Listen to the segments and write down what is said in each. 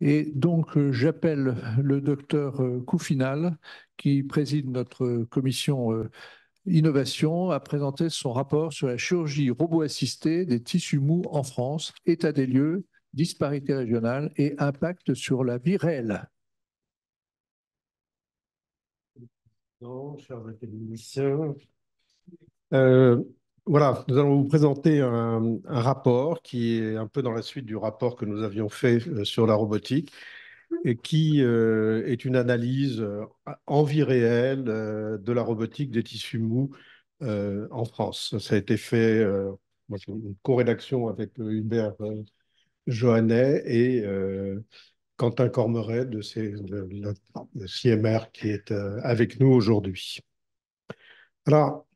Et donc, euh, j'appelle le docteur euh, Koufinal, qui préside notre commission euh, innovation, à présenter son rapport sur la chirurgie robot-assistée des tissus mous en France, état des lieux, disparité régionale et impact sur la vie réelle. Voilà, nous allons vous présenter un, rapport qui est un peu dans la suite du rapport que nous avions fait euh, sur la robotique et qui euh, est une analyse euh, en vie réelle de la robotique des tissus mous en France. Ça a été fait, moi, une co-rédaction avec Hubert Johannet et Quentin Cormeret de, ses, CMR qui est avec nous aujourd'hui. Alors,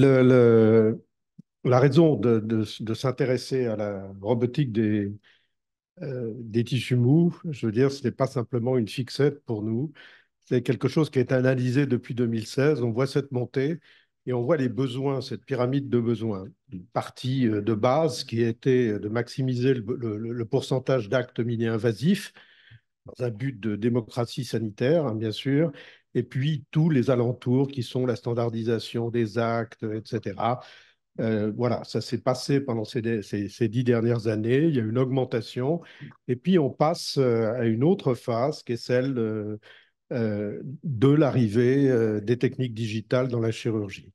le, la raison de, s'intéresser à la robotique des, euh, des tissus mous, je veux dire, ce n'est pas simplement une fixette pour nous, c'est quelque chose qui est analysé depuis 2016. On voit cette montée et on voit les besoins, cette pyramide de besoins. Une partie euh, de base qui était de maximiser le, pourcentage d'actes miniers invasifs dans un but de démocratie sanitaire, hein, bien sûr, et puis tous les alentours qui sont la standardisation des actes, etc. Euh, voilà, ça s'est passé pendant ces, ces, dix dernières années, il y a une augmentation, et puis on passe euh, à une autre phase qui est celle euh, de, l'arrivée des techniques digitales dans la chirurgie.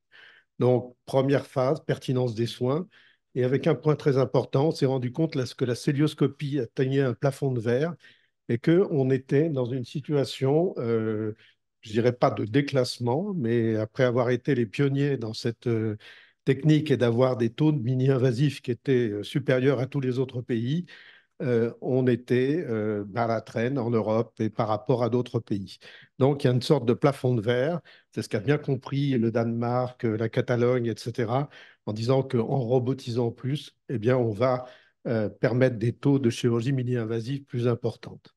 Donc, première phase, pertinence des soins, et avec un point très important, on s'est rendu compte là, que la célioscopie atteignait un plafond de verre et qu'on était dans une situation je dirais pas de déclassement, mais après avoir été les pionniers dans cette euh, technique et d'avoir des taux de mini-invasifs qui étaient euh, supérieurs à tous les autres pays, euh, on était à la traîne en Europe et par rapport à d'autres pays. Donc il y a une sorte de plafond de verre, c'est ce qu'a bien compris le Danemark, la Catalogne, etc., en disant qu'en robotisant plus, eh bien, on va permettre des taux de chirurgie mini-invasive plus importantes.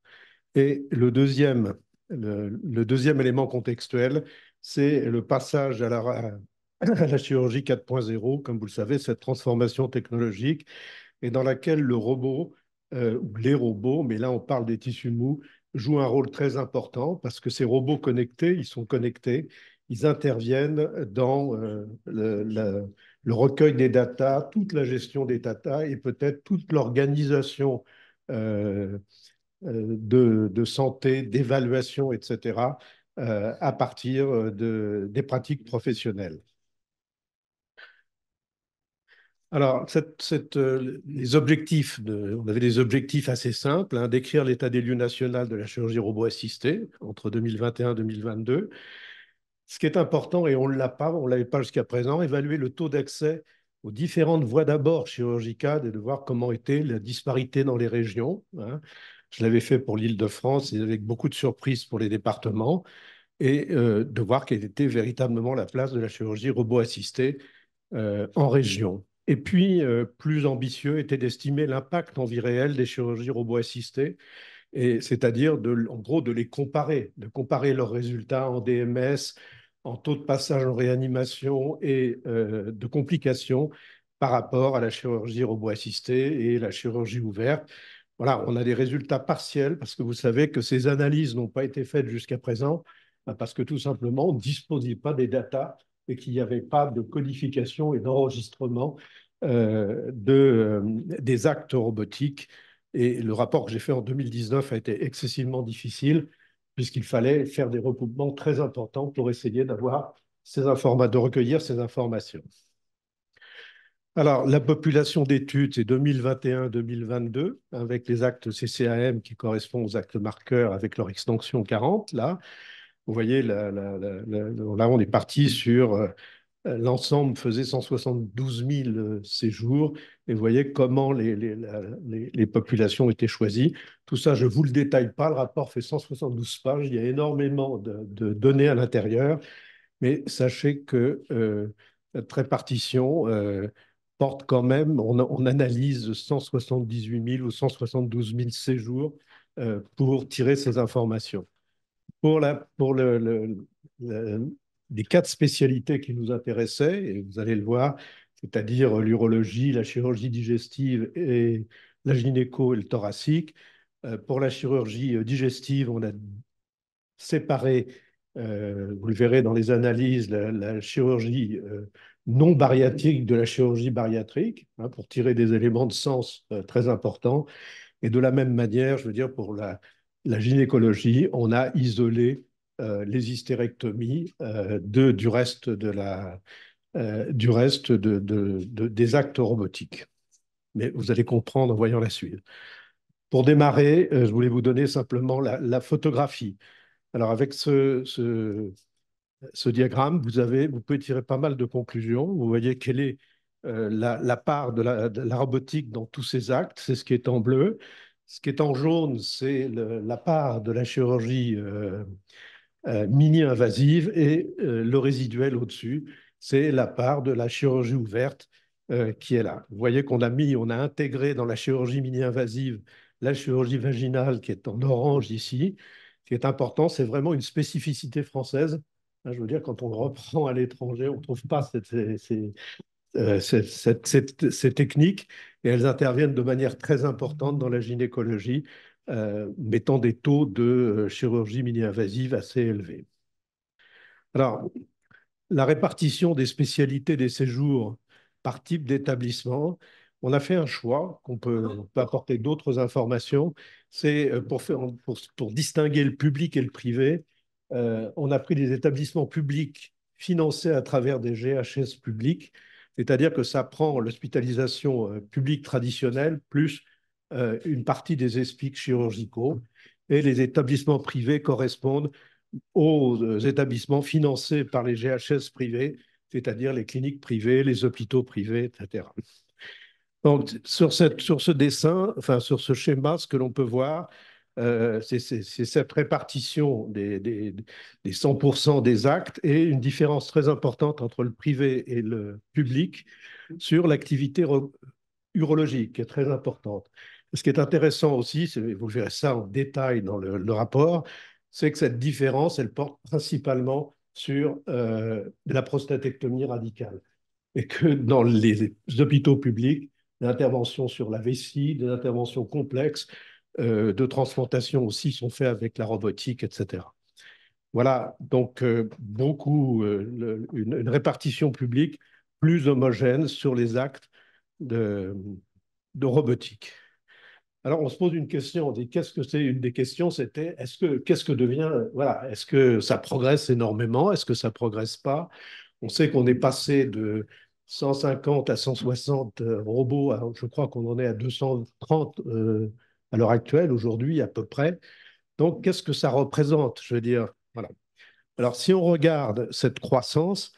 Et le deuxième le, deuxième élément contextuel, c'est le passage à la, chirurgie 4.0, comme vous le savez, cette transformation technologique, et dans laquelle le robot, euh, ou les robots, mais là on parle des tissus mous, jouent un rôle très important parce que ces robots connectés, ils sont connectés, ils interviennent dans euh, le, recueil des data, toute la gestion des datas et peut-être toute l'organisation euh, euh, de, santé, d'évaluation, etc., euh, à partir euh, de, des pratiques professionnelles. Alors, cette, les objectifs, de, on avait des objectifs assez simples, hein, décrire l'état des lieux national de la chirurgie robot assistée entre 2021 et 2022. Ce qui est important, et on ne l'a pas, on l'avait pas jusqu'à présent, évaluer le taux d'accès aux différentes voies d'abord chirurgicales et de voir comment était la disparité dans les régions. Hein. Je l'avais fait pour l'île de France et avec beaucoup de surprises pour les départements et euh, de voir quelle était véritablement la place de la chirurgie robot assistée euh, en région. Et puis, euh, plus ambitieux était d'estimer l'impact en vie réelle des chirurgies robot assistées, c'est-à-dire en gros de les comparer, de comparer leurs résultats en DMS, en taux de passage en réanimation et de complications par rapport à la chirurgie robot assistée et la chirurgie ouverte voilà, on a des résultats partiels parce que vous savez que ces analyses n'ont pas été faites jusqu'à présent bah, parce que tout simplement, on ne disposait pas des datas et qu'il n'y avait pas de codification et d'enregistrement euh, de, euh, des actes robotiques. Et le rapport que j'ai fait en 2019 a été excessivement difficile puisqu'il fallait faire des recoupements très importants pour essayer d'avoir ces de recueillir ces informations. Alors, la population d'études, c'est 2021-2022, avec les actes CCAM qui correspondent aux actes marqueurs avec leur extension 40. Là, vous voyez, là, on est parti sur euh, l'ensemble faisait 172 000 euh, séjours, et vous voyez comment les, les, populations étaient choisies. Tout ça, je ne vous le détaille pas, le rapport fait 172 pages, il y a énormément de, données à l'intérieur, mais sachez que euh, la cette répartition quand même, on, analyse 178 000 ou 172 000 séjours euh, pour tirer ces informations. Pour, la, pour le, les quatre spécialités qui nous intéressaient, et vous allez le voir, c'est-à-dire l'urologie, la chirurgie digestive et la gynéco et le thoracique. Euh, pour la chirurgie euh, digestive, on a séparé, vous le verrez dans les analyses, la, la chirurgie non bariatrique de la chirurgie bariatrique, hein, pour tirer des éléments de sens euh, très importants. Et de la même manière, je veux dire, pour la, gynécologie, on a isolé euh, les hystérectomies euh, de, du reste, de la, du reste de, des actes robotiques. Mais vous allez comprendre en voyant la suite. Pour démarrer, je voulais vous donner simplement la, photographie. Alors avec ce ce diagramme, vous, avez, vous pouvez tirer pas mal de conclusions. Vous voyez quelle est euh, la, part de la, robotique dans tous ces actes, c'est ce qui est en bleu. Ce qui est en jaune, c'est la part de la chirurgie euh, euh, mini-invasive et le résiduel au-dessus, c'est la part de la chirurgie ouverte qui est là. Vous voyez qu'on a mis, on a intégré dans la chirurgie mini-invasive la chirurgie vaginale qui est en orange ici. Ce qui est important, c'est vraiment une spécificité française Hein, je veux dire, quand on reprend à l'étranger, on ne trouve pas euh, ces, techniques et elles interviennent de manière très importante dans la gynécologie, euh, mettant des taux de euh, chirurgie mini-invasive assez élevés. Alors, la répartition des spécialités des séjours par type d'établissement, on a fait un choix qu'on peut, apporter d'autres informations. C'est pour distinguer le public et le privé, euh, on a pris des établissements publics financés à travers des GHS publics, c'est-à-dire que ça prend l'hospitalisation euh, publique traditionnelle plus euh, une partie des espics chirurgicaux et les établissements privés correspondent aux établissements financés par les GHS privés, c'est-à-dire les cliniques privées, les hôpitaux privés, etc. Donc, sur, ce dessin, sur ce schéma, ce que l'on peut voir, euh, c'est cette répartition des, des, 100% des actes et une différence très importante entre le privé et le public sur l'activité urologique, qui est très importante. Ce qui est intéressant aussi, vous verrez ça en détail dans le, rapport, c'est que cette différence, elle porte principalement sur euh, la prostatectomie radicale. Et que dans les hôpitaux publics, l'intervention sur la vessie, des interventions complexes, euh, de transplantation aussi sont faits avec la robotique, etc. Voilà, donc euh, beaucoup, euh, une, répartition publique plus homogène sur les actes de, de robotique. Alors on se pose une question, on dit qu'est-ce que c'est Une des questions c'était est-ce que qu'est-ce que devient voilà est-ce que ça progresse énormément Est-ce que ça progresse pas On sait qu'on est passé de 150 à 160 robots, je crois qu'on en est à 230 à l'heure actuelle, aujourd'hui à peu près. Donc, qu'est-ce que ça représente Je veux dire, voilà. Alors, si on regarde cette croissance,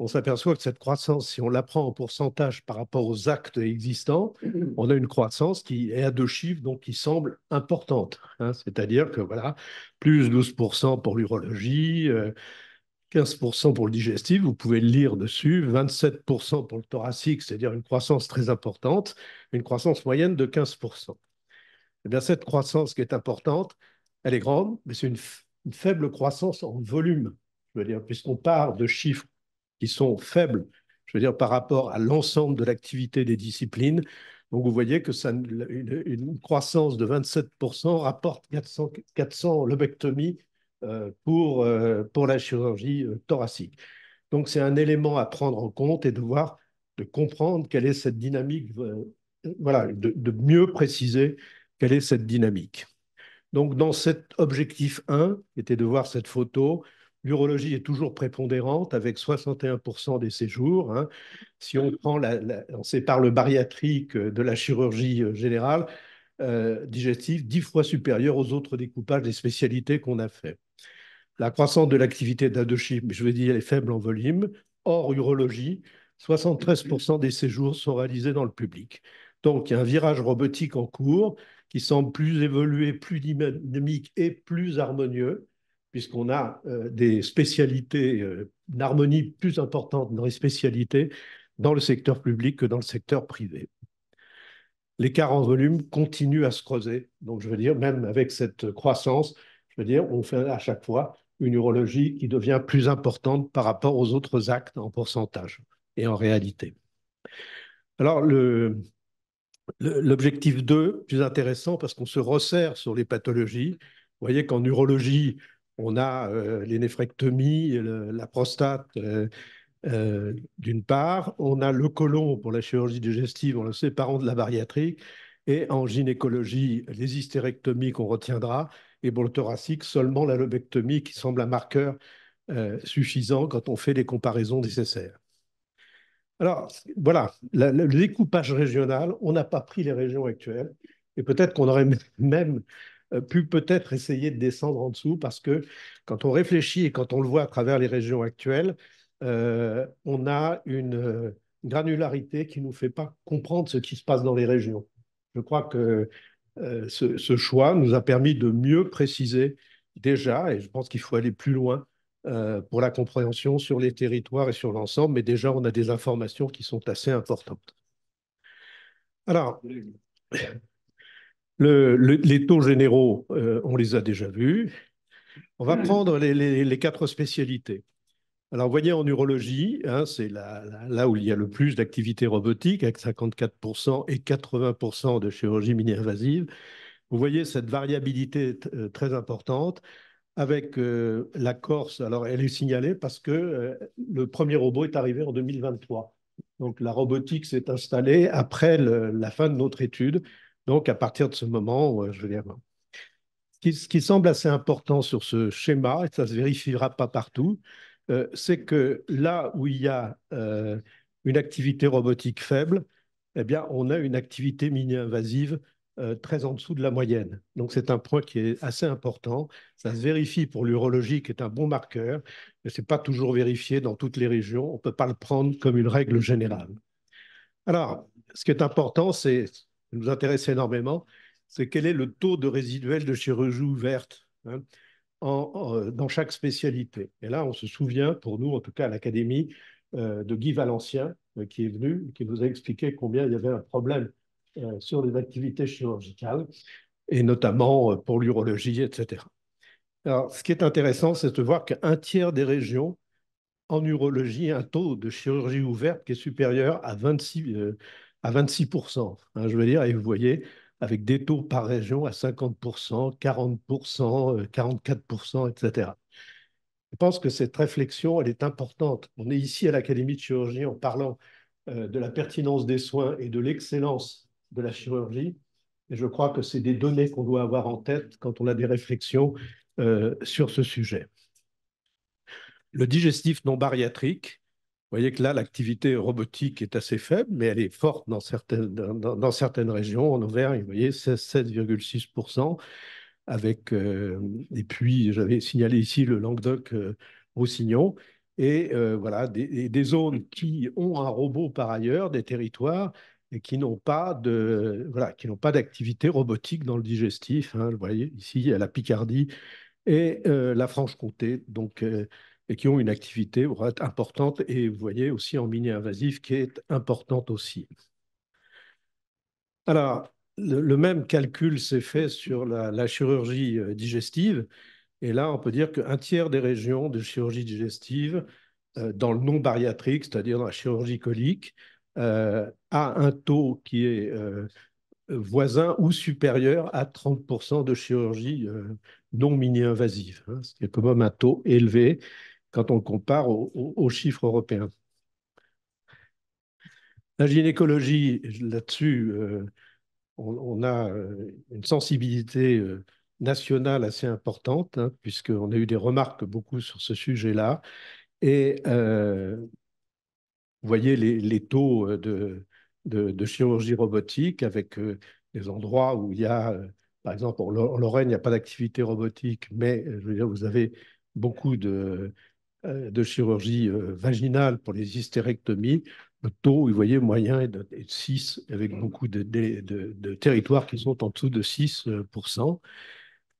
on s'aperçoit que cette croissance, si on la prend en pourcentage par rapport aux actes existants, on a une croissance qui est à deux chiffres, donc qui semble importante. Hein. C'est-à-dire que voilà, plus 12% pour l'urologie, 15% euh, pour le digestif, vous pouvez le lire dessus, 27% pour le thoracique, c'est-à-dire une croissance très importante, une croissance moyenne de 15%. Eh bien, cette croissance qui est importante, elle est grande, mais c'est une, faible croissance en volume. Je veux dire, puisqu'on part de chiffres qui sont faibles, je veux dire, par rapport à l'ensemble de l'activité des disciplines. Donc, vous voyez que ça, une, croissance de 27% rapporte 400, lobectomies euh, pour, euh, pour la chirurgie euh, thoracique. Donc, c'est un élément à prendre en compte et de voir, de comprendre quelle est cette dynamique, voilà, de, mieux préciser quelle est cette dynamique. Donc, dans cet objectif 1, qui était de voir cette photo, l'urologie est toujours prépondérante avec 61% des séjours. Hein. Si on, prend la, on sépare le bariatrique de la chirurgie euh, générale, euh, digestive, 10 fois supérieure aux autres découpages des spécialités qu'on a fait. La croissance de l'activité d'adochim, je veux dire, est faible en volume. Hors urologie, 73% des séjours sont réalisés dans le public. Donc, il y a un virage robotique en cours qui semblent plus évolués, plus dynamiques et plus harmonieux, puisqu'on a euh, des spécialités, d'harmonie euh, une harmonie plus importante dans les spécialités dans le secteur public que dans le secteur privé. L'écart en volume continue à se creuser. Donc, je veux dire, même avec cette croissance, je veux dire, on fait à chaque fois une urologie qui devient plus importante par rapport aux autres actes en pourcentage et en réalité. Alors, le, L'objectif 2, plus intéressant parce qu'on se resserre sur les pathologies. Vous voyez qu'en urologie, on a euh, les néphrectomies, la prostate euh, euh, d'une part, on a le colon pour la chirurgie digestive on le séparant de la bariatrique, et en gynécologie, les hystérectomies qu'on retiendra, et pour le thoracique, seulement la lobectomie qui semble un marqueur suffisant quand on fait les comparaisons nécessaires. Alors voilà, le découpage régional, on n'a pas pris les régions actuelles, et peut-être qu'on aurait même euh, pu peut-être essayer de descendre en dessous, parce que quand on réfléchit et quand on le voit à travers les régions actuelles, euh, on a une euh, granularité qui ne nous fait pas comprendre ce qui se passe dans les régions. Je crois que ce, choix nous a permis de mieux préciser déjà, et je pense qu'il faut aller plus loin, euh, pour la compréhension sur les territoires et sur l'ensemble, mais déjà on a des informations qui sont assez importantes. Alors, les taux généraux, euh, on les a déjà vus. On va prendre les, quatre spécialités. Alors, vous voyez, en urologie, hein, c'est là, où il y a le plus d'activité robotique, avec 54% et 80% de chirurgie mini-invasive. Vous voyez cette variabilité euh, très importante avec euh, la Corse. Alors, elle est signalée parce que euh, le premier robot est arrivé en 2023. Donc, la robotique s'est installée après la fin de notre étude. Donc, à partir de ce moment, euh, je veux dire, ce qui, semble assez important sur ce schéma, et ça ne se vérifiera pas partout, c'est que là où il y a une activité robotique faible, eh bien, on a une activité mini-invasive euh, très en dessous de la moyenne. Donc c'est un point qui est assez important. Ça se vérifie pour l'urologie, qui est un bon marqueur, mais ce n'est pas toujours vérifié dans toutes les régions. On ne peut pas le prendre comme une règle générale. Alors, ce qui est important, c'est, nous intéresse énormément, c'est quel est le taux de résiduel de chirurgie ouverte hein, dans chaque spécialité. Et là, on se souvient, pour nous, en tout cas à l'Académie, euh, de Guy Valencien, euh, qui est venu, qui nous a expliqué combien il y avait un problème euh, sur les activités chirurgicales, et notamment euh, pour l'urologie, etc. Alors, ce qui est intéressant, c'est de voir qu'un tiers des régions en urologie, un taux de chirurgie ouverte qui est supérieur à 26, euh, à 26 hein, je veux dire, et vous voyez, avec des taux par région à 50 40 44 etc. Je pense que cette réflexion, elle est importante. On est ici à l'Académie de chirurgie en parlant de la pertinence des soins et de l'excellence de la chirurgie. Et je crois que c'est des données qu'on doit avoir en tête quand on a des réflexions euh, sur ce sujet. Le digestif non bariatrique, vous voyez que là, l'activité robotique est assez faible, mais elle est forte dans certaines, dans, certaines régions. En Auvergne, vous voyez, 7,6%. Avec, euh, et puis, j'avais signalé ici le languedoc euh, roussignon et voilà, des, des, zones qui ont un robot par ailleurs, des territoires et qui n'ont pas de voilà, qui n'ont pas d'activité robotique dans le digestif. Hein, vous voyez ici il y a la Picardie et euh, la Franche-Comté, donc euh, et qui ont une activité importante et vous voyez aussi en mini invasif qui est importante aussi. Alors le, même calcul s'est fait sur la, chirurgie euh, digestive et là on peut dire qu'un tiers des régions de chirurgie digestive dans le non bariatrique, c'est-à-dire dans la chirurgie colique, à euh, un taux qui est euh, voisin ou supérieur à 30% de chirurgie euh, non mini-invasive, hein. C'est quand même un taux élevé quand on compare aux chiffres européens. La gynécologie, là-dessus, on, a une sensibilité nationale assez importante, hein, puisqu'on a eu des remarques beaucoup sur ce sujet-là. Et vous voyez les, taux euh, de, chirurgie robotique avec euh, des endroits où il y a, euh, par exemple, en Lorraine, il n'y a pas d'activité robotique, mais vous avez beaucoup de, chirurgie vaginale pour les hystérectomies. Le taux, vous voyez, moyen est de, 6, avec beaucoup de, territoires qui sont en dessous de 6%.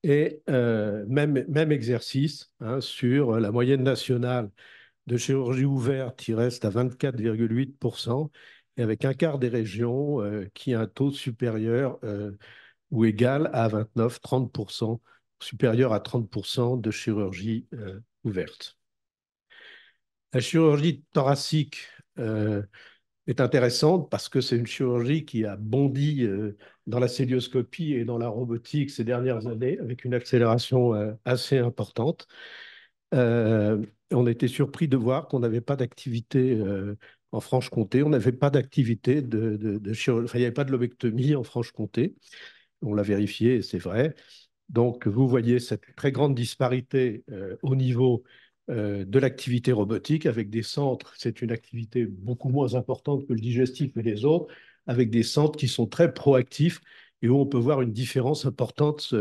Et même, même exercice hein, sur la moyenne nationale de chirurgie ouverte il reste à 24,8%, et avec un quart des régions euh, qui a un taux supérieur euh, ou égal à 29-30%, supérieur à 30% de chirurgie euh, ouverte. La chirurgie thoracique est intéressante parce que c'est une chirurgie qui a bondi dans la célioscopie et dans la robotique ces dernières années avec une accélération assez importante on était surpris de voir qu'on n'avait pas d'activité euh, en Franche-Comté, on n'avait pas d'activité de, chirurgie, il n'y avait pas de lobectomie en Franche-Comté. On l'a vérifié et c'est vrai. Donc, vous voyez cette très grande disparité euh, au niveau euh, de l'activité robotique avec des centres, c'est une activité beaucoup moins importante que le digestif et les autres, avec des centres qui sont très proactifs et où on peut voir une différence importante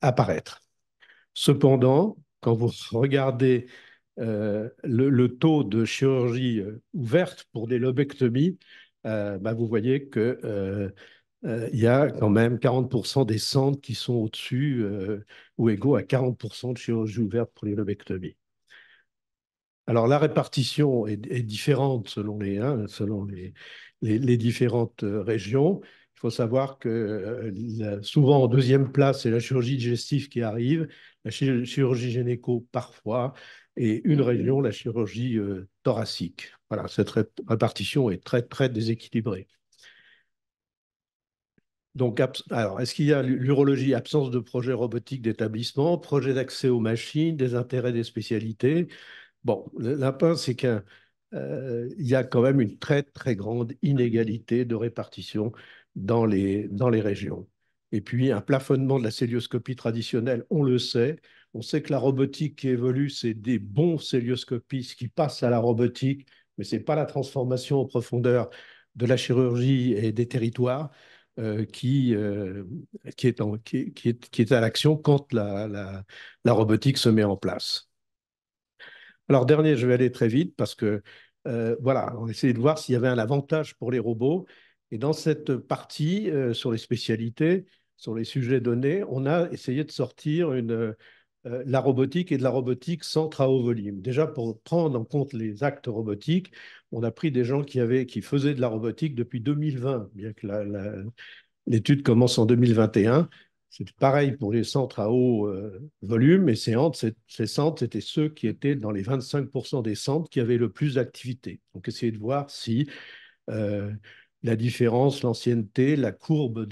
apparaître. Cependant, quand vous regardez euh, le, taux de chirurgie euh, ouverte pour des lobectomies, euh, bah, vous voyez que il y a quand même 40% des centres qui sont au-dessus ou égaux à 40% de chirurgie ouverte pour les lobectomies. Alors la répartition est, différente selon les, hein, selon les différentes régions. Il faut savoir que euh, souvent en deuxième place, c'est la chirurgie digestive qui arrive, la chirurgie généco parfois, et une région, la chirurgie euh, thoracique. Voilà, cette répartition est très, très déséquilibrée. Donc, alors, est-ce qu'il y a l'urologie, absence de projet robotique d'établissement, projet d'accès aux machines, des intérêts des spécialités Bon, la c'est qu'il euh, y a quand même une très, très grande inégalité de répartition dans les, dans les régions. Et puis un plafonnement de la célioscopie traditionnelle, on le sait. On sait que la robotique qui évolue, c'est des bons célioscopistes qui passent à la robotique, mais ce n'est pas la transformation en profondeur de la chirurgie et des territoires euh, euh, qui, qui, est qui, est, à l'action quand la, la, la, robotique se met en place. Alors dernier, je vais aller très vite parce que euh, voilà, on essayait de voir s'il y avait un avantage pour les robots. Et dans cette partie euh, sur les spécialités, sur les sujets donnés, on a essayé de sortir une, euh, euh, la robotique et de la robotique centre à haut volume. Déjà, pour prendre en compte les actes robotiques, on a pris des gens qui, avaient, qui faisaient de la robotique depuis 2020, bien que l'étude commence en 2021. C'est pareil pour les centres à haut volume, et ces, centres, c'était ceux qui étaient dans les 25% des centres qui avaient le plus d'activité. Donc, essayer de voir si la différence, l'ancienneté, la courbe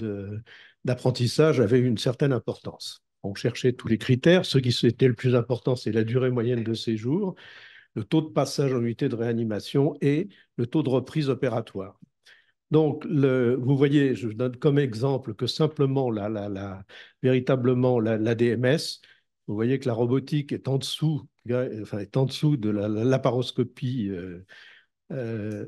d'apprentissage avait une certaine importance. On cherchait tous les critères. Ce qui était le plus important, c'est la durée moyenne de séjour, le taux de passage en unité de réanimation et le taux de reprise opératoire. Donc, le, vous voyez, je donne comme exemple que simplement, la, la, véritablement, la, DMS, vous voyez que la robotique est en dessous, enfin, est en dessous de la, laparoscopie euh, euh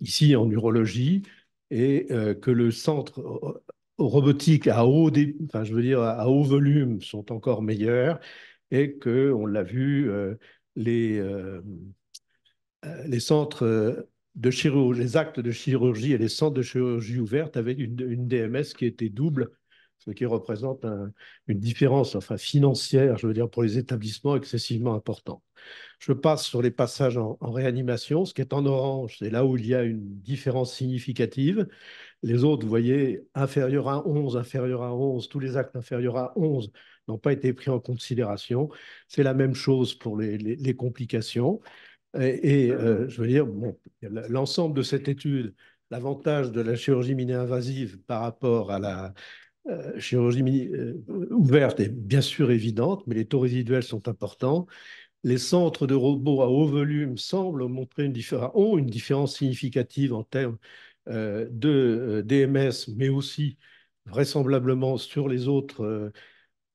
ici en urologie, et euh, que le centre euh, robotique à haut, enfin, je veux dire, à haut volume sont encore meilleurs, et que, on l'a vu, euh, les, les centres de chirurgie, les actes de chirurgie et les centres de chirurgie ouverte avaient une DMS qui était double ce qui représente une différence enfin, financière, je veux dire, pour les établissements excessivement importante. Je passe sur les passages en, réanimation. Ce qui est en orange, c'est là où il y a une différence significative. Les autres, vous voyez, inférieur à 11, inférieur à 11, tous les actes inférieurs à 11 n'ont pas été pris en considération. C'est la même chose pour les, complications. Et, euh, je veux dire, bon, l'ensemble de cette étude, l'avantage de la chirurgie mini-invasive par rapport à la, euh, chirurgie euh, ouverte est bien sûr évidente, mais les taux résiduels sont importants. Les centres de robots à haut volume semblent montrer une différence, ont une différence significative en termes euh, de DMS, mais aussi vraisemblablement sur les autres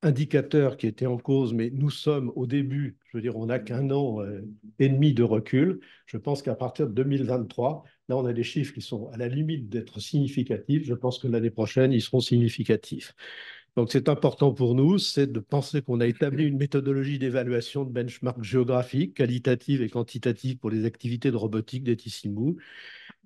indicateur qui était en cause, mais nous sommes au début, je veux dire, on n'a qu'un an euh, et demi de recul. Je pense qu'à partir de 2023, là, on a des chiffres qui sont à la limite d'être significatifs. Je pense que l'année prochaine, ils seront significatifs. Donc, c'est important pour nous, c'est de penser qu'on a établi une méthodologie d'évaluation de benchmark géographique, qualitative et quantitative pour les activités de robotique d'Etissimou.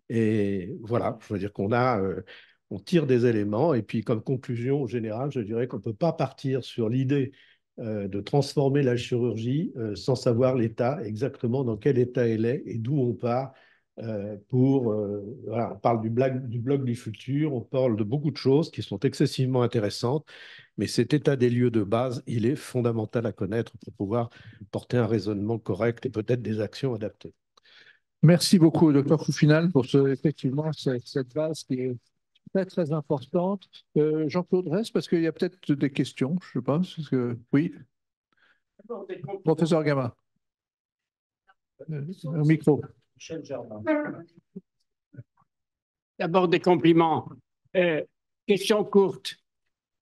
Et voilà, je veux dire qu'on a euh, on tire des éléments. Et puis, comme conclusion générale, je dirais qu'on ne peut pas partir sur l'idée euh, de transformer la chirurgie euh, sans savoir l'état, exactement dans quel état elle est et d'où on part. Euh, pour, on parle du, blague, du blog du futur, on parle de beaucoup de choses qui sont excessivement intéressantes, mais cet état des lieux de base, il est fondamental à connaître pour pouvoir porter un raisonnement correct et peut-être des actions adaptées. Merci beaucoup, docteur Foufinal, pour ce, effectivement cette base qui est très, très importante. Euh, Jean-Claude, reste parce qu'il y a peut-être des questions, je pense. sais Que... Oui. Professeur Gamma. Euh, au micro. D'abord des compliments. Euh, question courte.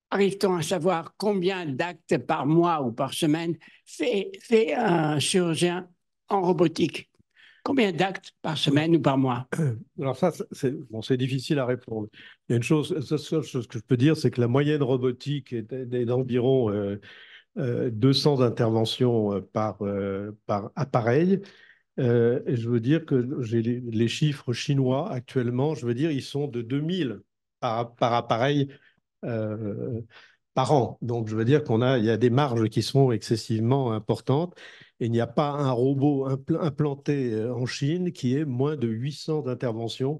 Arrive-t-on à savoir combien d'actes par mois ou par semaine fait, fait un chirurgien en robotique Combien d'actes par semaine ou par mois Alors ça, c'est difficile à répondre. Il y a une chose, la seule chose que je peux dire, c'est que la moyenne robotique est, d'environ 200 euh, euh, interventions euh, par, par appareil. Et je veux dire que j'ai les, chiffres chinois actuellement, je veux dire, ils sont de 2000 par, par appareil donc, je veux dire qu'on a, il y a des marges qui sont excessivement importantes. Et il n'y a pas un robot implanté euh, en Chine qui ait moins de 800 interventions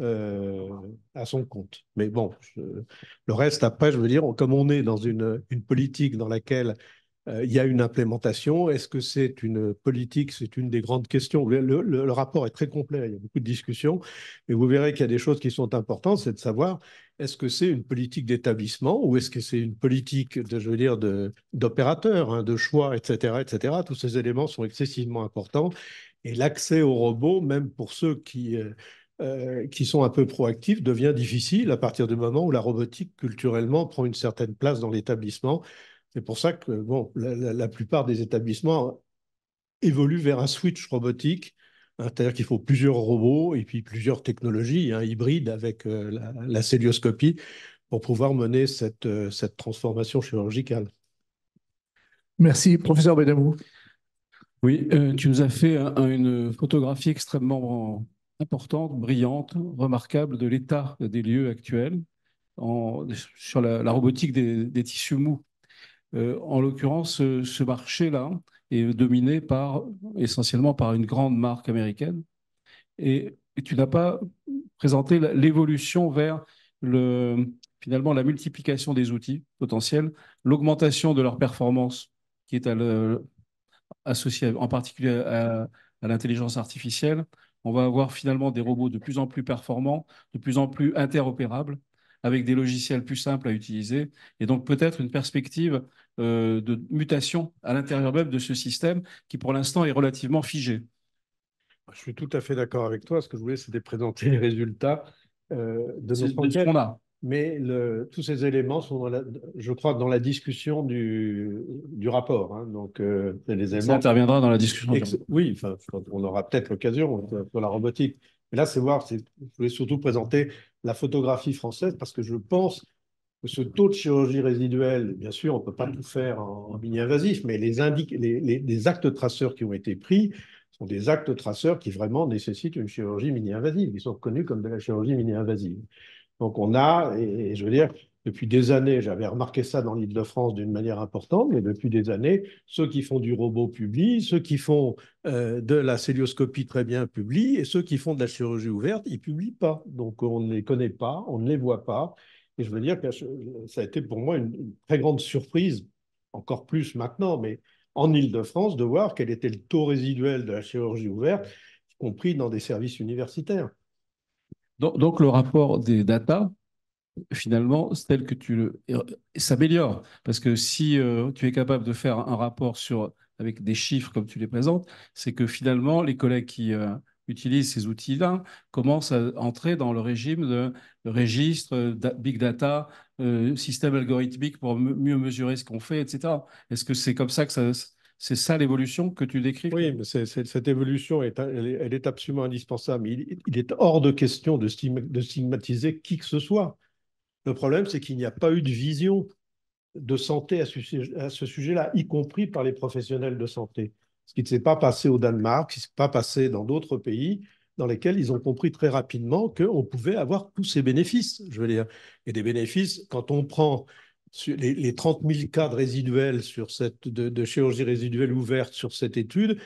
euh, à son compte. Mais bon, le reste, après, je veux dire, comme on est dans une, politique dans laquelle euh, il y a une implémentation, est-ce que c'est une politique C'est une des grandes questions. le rapport est très complet, il y a beaucoup de discussions, mais vous verrez qu'il y a des choses qui sont importantes, c'est de savoir est-ce que c'est une politique d'établissement ou est-ce que c'est une politique, de, je veux dire, d'opérateur, hein, de, choix, etc., etc. Tous ces éléments sont excessivement importants. Et l'accès aux robots, même pour ceux euh, euh, qui, sont un peu proactifs, devient difficile à partir du moment où la robotique, culturellement, prend une certaine place dans l'établissement. C'est pour ça que bon, la, plupart des établissements évoluent vers un switch robotique Hein, c'est-à-dire qu'il faut plusieurs robots et puis plusieurs technologies hein, hybrides avec euh, la, la, célioscopie pour pouvoir mener cette, euh, cette transformation chirurgicale. Merci, professeur Benamou. Oui, euh, tu nous as fait une photographie extrêmement importante, brillante, remarquable de l'état des lieux actuels sur la, robotique des, tissus mous. en l'occurrence, ce marché-là, est dominé par, essentiellement par une grande marque américaine. Et, tu n'as pas présenté l'évolution vers finalement la multiplication des outils potentiels, l'augmentation de leur performance qui est associée en particulier à l'intelligence artificielle. On va avoir finalement des robots de plus en plus performants, de plus en plus interopérables, avec des logiciels plus simples à utiliser, et donc peut-être une perspective euh, de mutation à l'intérieur même de ce système qui, pour l'instant, est relativement figé. Bah, je suis tout à fait d'accord avec toi. Ce que je voulais, c'était présenter les résultats euh, de nos qu'on a. Mais le, tous ces éléments sont, je crois, dans la discussion du, rapport. Hein. donc, les euh, éléments. Ça interviendra dans la discussion. oui, on aura peut-être l'occasion pour hein, la robotique. Mais là, c'est voir. Je voulais surtout présenter la photographie française parce que je pense ce taux de chirurgie résiduelle, bien sûr, on ne peut pas tout faire en, mini-invasif, mais les, les, actes traceurs qui ont été pris sont des actes traceurs qui vraiment nécessitent une chirurgie mini-invasive. Ils sont connus comme de la chirurgie mini-invasive. Donc on a, et, je veux dire, depuis des années, j'avais remarqué ça dans l'île de France d'une manière importante, mais depuis des années, ceux qui font du robot publient, ceux qui font euh, de la célioscopie très bien publient, et ceux qui font de la chirurgie ouverte, ils publient pas. Donc on ne les connaît pas, on ne les voit pas. Et je veux dire que ça a été pour moi une, très grande surprise, encore plus maintenant, mais en Ile-de-France, de voir quel était le taux résiduel de la chirurgie ouverte, y compris dans des services universitaires. Donc, le rapport des datas, finalement, tel que tu le... Euh, s'améliore. Parce que si euh, tu es capable de faire un rapport sur, avec des chiffres comme tu les présentes, c'est que finalement, les collègues qui... Euh, utilisent ces outils-là commencent à entrer dans le régime de registre, big data, euh, système algorithmique pour mieux mesurer ce qu'on fait, etc. Est-ce que c'est comme ça que c'est ça l'évolution que tu décris Oui, mais cette évolution, est, elle, est absolument indispensable. Il, est hors de question de, stigmatiser qui que ce soit. Le problème, c'est qu'il n'y a pas eu de vision de santé à ce sujet-là, y compris par les professionnels de santé ce qui ne s'est pas passé au Danemark, ce qui ne s'est pas passé dans d'autres pays dans lesquels ils ont compris très rapidement qu'on pouvait avoir tous ces bénéfices, je veux dire. Et des bénéfices, quand on prend les, les 30 000 cadres résiduels sur cette, de, chirurgie résiduelle ouverte sur cette étude,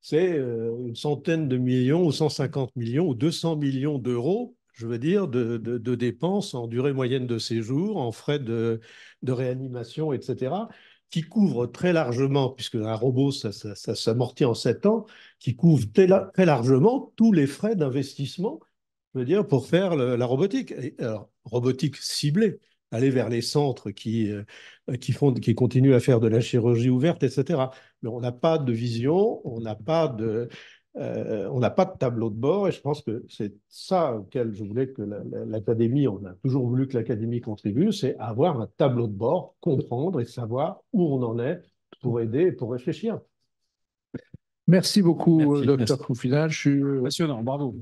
c'est euh, une centaine de millions ou 150 millions ou 200 millions d'euros, je veux dire, de, dépenses en durée moyenne de séjour, en frais de, réanimation, etc qui couvre très largement, puisque un robot, ça, s'amortit en 7 ans, qui couvre très largement tous les frais d'investissement, je dire, pour faire la robotique. robotique ciblée, aller vers les centres qui, euh, qui, font, qui continuent à faire de la chirurgie ouverte, etc. Mais on n'a pas de vision, on n'a pas de, euh, on n'a pas de tableau de bord et je pense que c'est ça auquel je voulais que l'Académie, on a toujours voulu que l'Académie contribue, c'est avoir un tableau de bord, comprendre et savoir où on en est pour aider et pour réfléchir. Merci beaucoup, euh, docteur Koufina. Je suis... Euh, Passionnant, bravo.